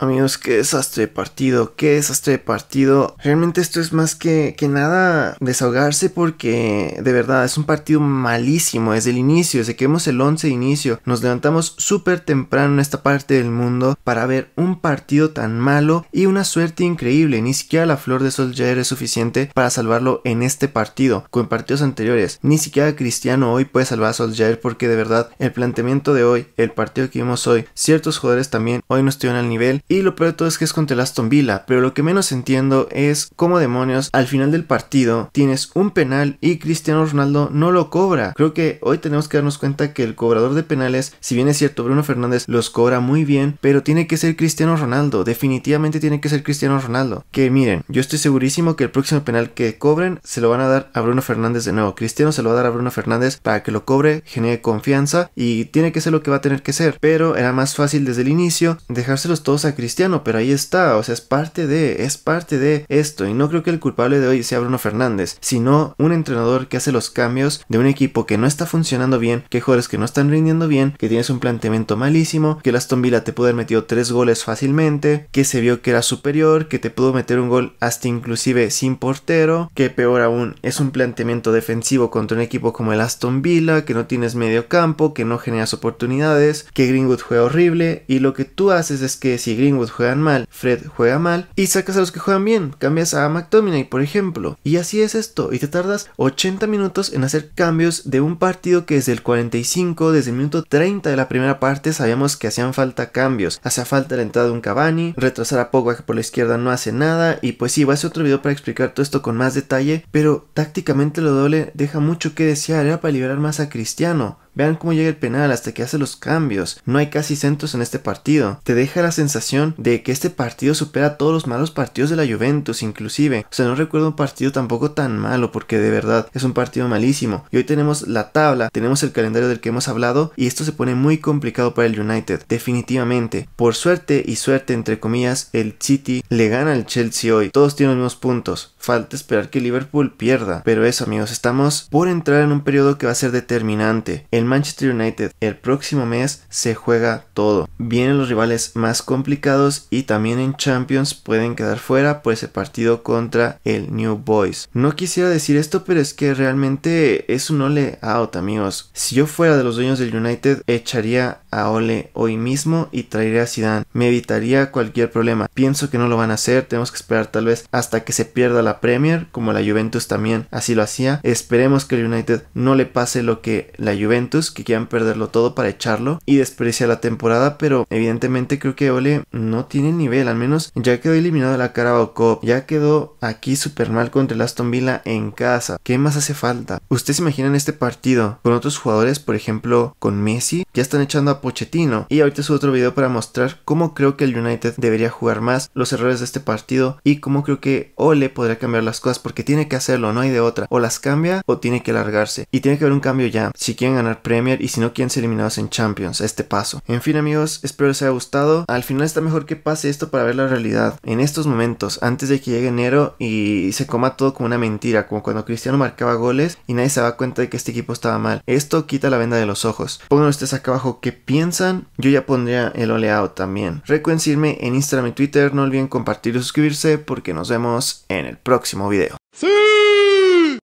Amigos, qué desastre de partido, qué desastre de partido. Realmente esto es más que, que nada desahogarse porque de verdad es un partido malísimo desde el inicio, desde que vemos el 11 de inicio. Nos levantamos súper temprano en esta parte del mundo para ver un partido tan malo y una suerte increíble. Ni siquiera la flor de sol es suficiente para salvarlo en este partido, con partidos anteriores. Ni siquiera Cristiano hoy puede salvar a Solskjaer porque de verdad el planteamiento de hoy, el partido que vimos hoy, ciertos jugadores también hoy no estuvieron al nivel y lo peor de todo es que es contra el Aston Villa, pero lo que menos entiendo es cómo demonios al final del partido tienes un penal y Cristiano Ronaldo no lo cobra. Creo que hoy tenemos que darnos cuenta que el cobrador de penales, si bien es cierto Bruno Fernández los cobra muy bien, pero tiene que ser Cristiano Ronaldo, definitivamente tiene que ser Cristiano Ronaldo. Que miren, yo estoy segurísimo que el próximo penal que cobren se lo van a dar a Bruno Fernández de nuevo. Cristiano se lo va a dar a Bruno Fernández para que lo cobre, genere confianza y tiene que ser lo que va a tener que ser. Pero era más fácil desde el inicio dejárselos todos a cristiano, pero ahí está, o sea, es parte de, es parte de esto. Y no creo que el culpable de hoy sea Bruno Fernández, sino un entrenador que hace los cambios de un equipo que no está funcionando bien, que jugadores que no están rindiendo bien, que tienes un planteamiento malísimo, que el Aston Villa te pudo haber metido tres goles fácilmente, que se vio que era superior, que te pudo meter un gol hasta inclusive sin portero, que peor aún es un planteamiento defensivo contra un equipo como el Aston Villa, que no tienes medio campo, que no generas oportunidades, que Greenwood juega horrible y lo que tú haces es que si juegan mal, Fred juega mal y sacas a los que juegan bien. Cambias a McTominay, por ejemplo. Y así es esto. Y te tardas 80 minutos en hacer cambios de un partido que desde el 45, desde el minuto 30 de la primera parte, sabíamos que hacían falta cambios. Hacía falta la entrada de un Cavani, retrasar a Pogba que por la izquierda no hace nada. Y pues sí, va a ser otro video para explicar todo esto con más detalle. Pero tácticamente lo doble deja mucho que desear. Era para liberar más a Cristiano. Vean cómo llega el penal hasta que hace los cambios. No hay casi centros en este partido. Te deja la sensación de que este partido supera todos los malos partidos de la Juventus, inclusive. O sea, no recuerdo un partido tampoco tan malo, porque de verdad es un partido malísimo. Y hoy tenemos la tabla, tenemos el calendario del que hemos hablado, y esto se pone muy complicado para el United, definitivamente. Por suerte y suerte, entre comillas, el City le gana al Chelsea hoy. Todos tienen los mismos puntos. Falta esperar que Liverpool pierda. Pero eso, amigos, estamos por entrar en un periodo que va a ser determinante. El Manchester United el próximo mes se juega todo. Vienen los rivales más complicados y también en Champions pueden quedar fuera por ese partido contra el New Boys. No quisiera decir esto, pero es que realmente es un ole out, amigos. Si yo fuera de los dueños del United, echaría a Ole hoy mismo y traería a Zidane. Me evitaría cualquier problema. Pienso que no lo van a hacer, tenemos que esperar tal vez hasta que se pierda la Premier, como la Juventus también así lo hacía. Esperemos que el United no le pase lo que la Juventus, que quieran perderlo todo para echarlo y desperdiciar la temporada, pero evidentemente creo que Ole no tiene nivel, al menos ya quedó eliminado de la Carabao Cup, ya quedó aquí super mal contra el Aston Villa en casa. ¿Qué más hace falta? Ustedes se imaginan este partido con otros jugadores, por ejemplo, con Messi, ya están echando a Pochettino. Y ahorita subo otro video para mostrar cómo creo que el United debería jugar más, los errores de este partido y cómo creo que Ole podría cambiar las cosas porque tiene que hacerlo, no hay de otra. O las cambia o tiene que largarse. Y tiene que haber un cambio ya, si quieren ganar Premier y si no quieren ser eliminados en Champions, este paso. En fin amigos, espero les haya gustado. Al final esta mejor que pase esto para ver la realidad. En estos momentos, antes de que llegue enero y se coma todo como una mentira, como cuando Cristiano marcaba goles y nadie se daba cuenta de que este equipo estaba mal. Esto quita la venda de los ojos. Pongan ustedes acá abajo qué piensan. Yo ya pondría el oleado también. Recuerden seguirme en Instagram y Twitter. No olviden compartir y suscribirse porque nos vemos en el próximo video.